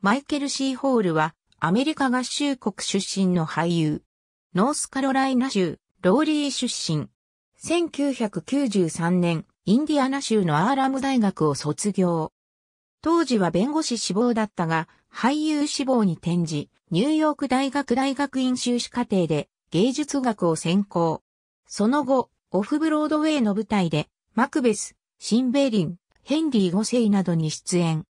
マイケル・シー・ホールは、アメリカ合衆国出身の俳優。ノースカロライナ州、ローリー出身。1993年、インディアナ州のアーラム大学を卒業。当時は弁護士志望だったが、俳優志望に転じ、ニューヨーク大学大学院修士課程で芸術学を専攻。その後、オフブロードウェイの舞台で、マクベス、シンベリン、ヘンリー・ゴセイなどに出演。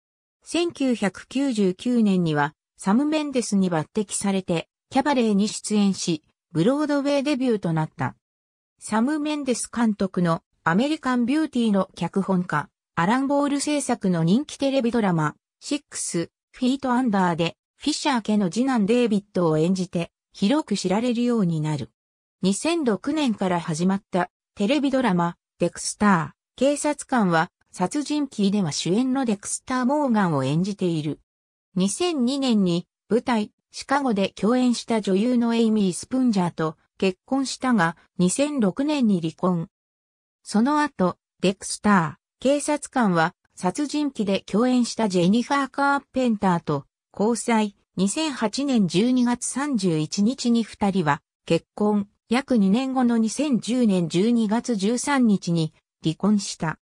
1999年にはサム・メンデスに抜擢されてキャバレーに出演し、ブロードウェイデビューとなった。サム・メンデス監督のアメリカン・ビューティーの脚本家、アラン・ボール制作の人気テレビドラマ、シックス・フィート・アンダーで、フィッシャー家の次男デイビッドを演じて、広く知られるようになる。2006年から始まったテレビドラマ、デクスター、警察官は殺人鬼では主演のデクスター・モーガンを演じている。2002年に舞台、シカゴで共演した女優のエイミー・スプンジャーと結婚したが2006年に離婚。その後、デクスター、警察官は殺人鬼で共演したジェニファー・カーペンターと交際、2008年12月31日に二人は結婚、約2年後の2010年12月13日に離婚した。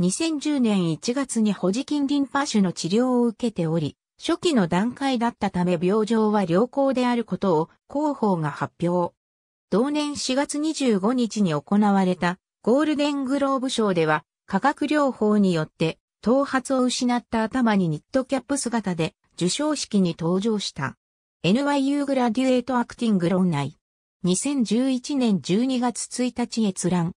2010年1月にホジキンリンパ腫の治療を受けており、初期の段階だったため病状は良好であることを広報が発表。同年4月25日に行われたゴールデングローブ賞では化学療法によって頭髪を失った頭にニットキャップ姿で受賞式に登場した。NYU グラデュエートアクティング論内。2011年12月1日閲覧。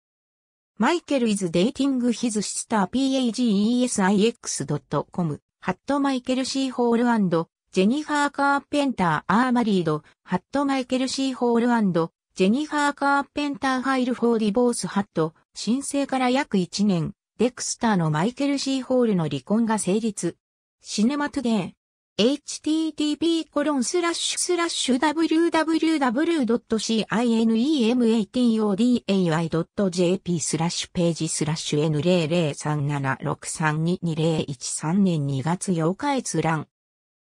マイケルイズデイティングヒズシスター pagesix.com ハットマイケルシーホールジェニファー・カーペンター・アーマリード、ハット・マイケル・シー・ホールジェニファー・カーペンター・ファイル・フォー・ディボース・ハット、申請から約1年、デクスターのマイケル・シー・ホールの離婚が成立。シネマトゥデー http://www.cinematoday.jp スラッシュページスラッシュ n00376322013 年2月8日閲覧。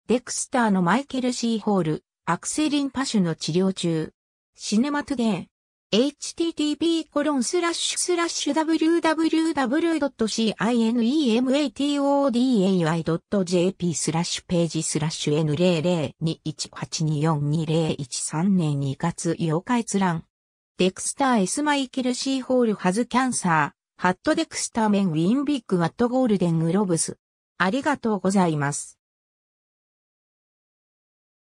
デクスターのマイケルシー・ホール、アクセリンパシュの治療中。シネマトゥデー。http://www.cinematoday.jp スラッシュページスラッシュ n00218242013 年2月8日閲覧。デクスター S マイケルシーホールハズキャンサー、ハットデクスターメンウィンビッグワットゴールデングロブス。ありがとうございます。